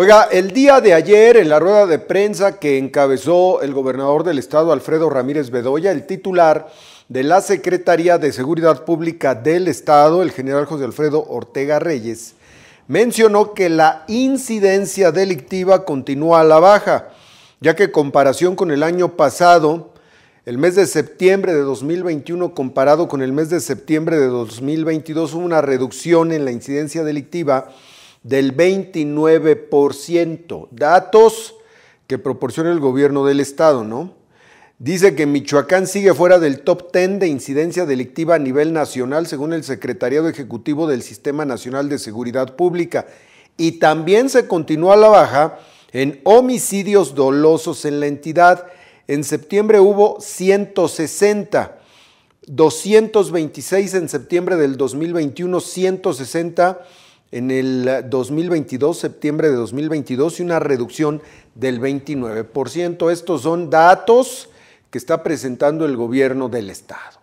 Oiga, el día de ayer en la rueda de prensa que encabezó el gobernador del estado Alfredo Ramírez Bedoya, el titular de la Secretaría de Seguridad Pública del Estado, el general José Alfredo Ortega Reyes, mencionó que la incidencia delictiva continúa a la baja, ya que en comparación con el año pasado, el mes de septiembre de 2021 comparado con el mes de septiembre de 2022 hubo una reducción en la incidencia delictiva del 29%. Datos que proporciona el gobierno del estado, ¿no? Dice que Michoacán sigue fuera del top 10 de incidencia delictiva a nivel nacional, según el Secretariado Ejecutivo del Sistema Nacional de Seguridad Pública. Y también se continúa la baja en homicidios dolosos en la entidad. En septiembre hubo 160, 226 en septiembre del 2021, 160 en el 2022, eh, septiembre de 2022, y una reducción del 29%. Estos son datos que está presentando el gobierno del Estado.